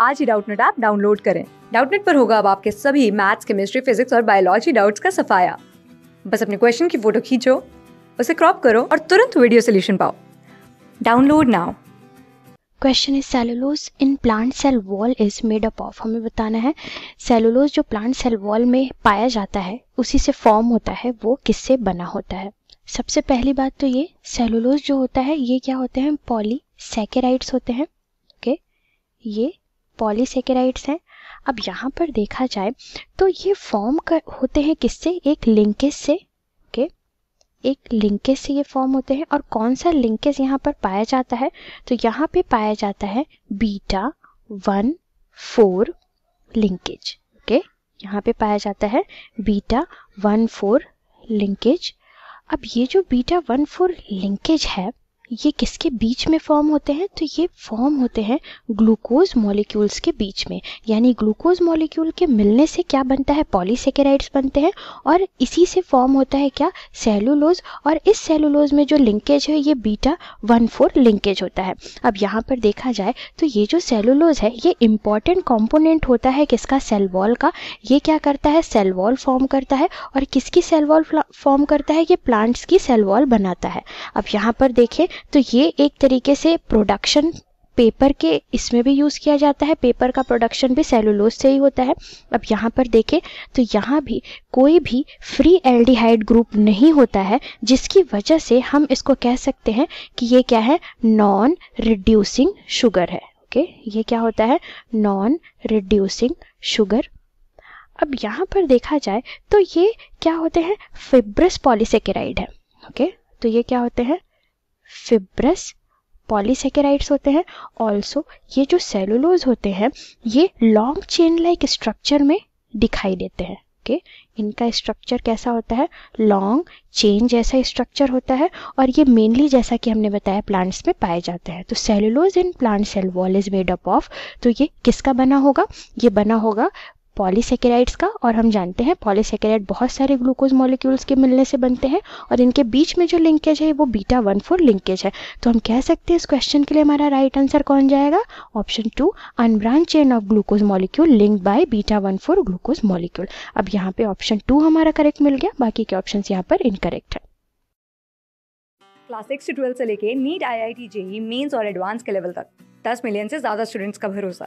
आज ही Doubtnut app download करें डाउटनेट पर होगा अब आपके सभी मैथ्स केमिस्ट्री फिजिक्स और बायोलॉजी डाउट्स का सफाया बस अपने क्वेश्चन की फोटो खींचो उसे क्रॉप करो और तुरंत वीडियो सोल्यूशन पाओ download now question is cellulose in plant cell wall is made up of हमें बताना है सेलुलोज जो प्लांट सेल वॉल में पाया जाता है उसी से फॉर्म होता है वो किससे बना होता है सबसे पहली बात तो ये सेलुलोज जो होता है ये क्या होते हैं पॉलीसेकेराइड्स होते हैं ओके okay? ये पॉलीसेकेराइड्स हैं अब यहाँ पर देखा जाए तो ये फॉर्म कर होते हैं किससे एक लिंकेज से ओके okay? एक लिंकेज से ये फॉर्म होते हैं और कौन सा लिंकेज यहाँ पर पाया जाता है तो यहाँ पे पाया जाता है beta one four linkage okay यहाँ पे पाया जाता है बीटा वन फोर लिंकेज अब ये जो बीटा वन फोर लिंकेज है ये किसके बीच में फॉर्म होते हैं तो ये फॉर्म होते हैं ग्लूकोज मॉलिक्यूल्स के बीच में यानी ग्लूकोज मॉलिक्यूल के मिलने से क्या बनता है पॉलीसेकेराइड्स बनते हैं और इसी से फॉर्म होता है क्या सेलुलोज और इस सेलुलोज में जो लिंकेज है ये बीटा वन फोर लिंकेज होता है अब यहाँ पर देखा जाए तो ये जो सेलुलोज है ये इम्पॉर्टेंट कॉम्पोनेंट होता है किसका सेल वॉल का ये क्या करता है सेल वॉल फॉर्म करता है और किसकी सेल वॉल फॉर्म करता है ये प्लांट्स की सेल वॉल बनाता है अब यहाँ पर देखें तो ये एक तरीके से प्रोडक्शन पेपर के इसमें भी यूज़ किया जाता है पेपर का प्रोडक्शन भी सेलुलोज से ही होता है अब यहाँ पर देखें तो यहाँ भी कोई भी फ्री एल्डिहाइड ग्रुप नहीं होता है जिसकी वजह से हम इसको कह सकते हैं कि ये क्या है नॉन रिड्यूसिंग शुगर है ओके ये क्या होता है नॉन रिड्यूसिंग शुगर अब यहाँ पर देखा जाए तो ये क्या होते हैं फिब्रस पॉलीसेकेराइड है ओके तो ये क्या होते हैं फिब्रस पॉलीसेकेराइड्स होते हैं ऑल्सो ये जो सेलुलोज होते हैं ये लॉन्ग चेन लाइक स्ट्रक्चर में दिखाई देते हैं ओके okay? इनका स्ट्रक्चर कैसा होता है लॉन्ग चेन जैसा स्ट्रक्चर होता है और ये मेनली जैसा कि हमने बताया प्लांट्स में पाए जाते हैं तो cellulose in plant cell wall is made up of तो ये किसका बना होगा ये बना होगा पॉलीसेकेराइड्स का और हम जानते हैं पॉलीसेकेराइड बहुत सारे ग्लूकोज मॉलिक्यूल्स के मिलने से बनते हैं और इनके बीच में जो लिंकेज है वो बीटा वन फोर लिंकेज है तो हम कह सकते हैं इस क्वेश्चन के लिए हमारा राइट right आंसर कौन जाएगा option two unbranch chain of glucose molecule link by beta one four glucose molecule अब यहाँ पे ऑप्शन टू हमारा करेक्ट मिल गया बाकी के ऑप्शन यहाँ पर इनकरेक्ट है क्लास सिक्स से ट्वेल्थ से लेके NEET I I T JEE mains और एडवांस के लेवल तक दस मिलियन से ज़्यादा स्टूडेंट्स का भरोसा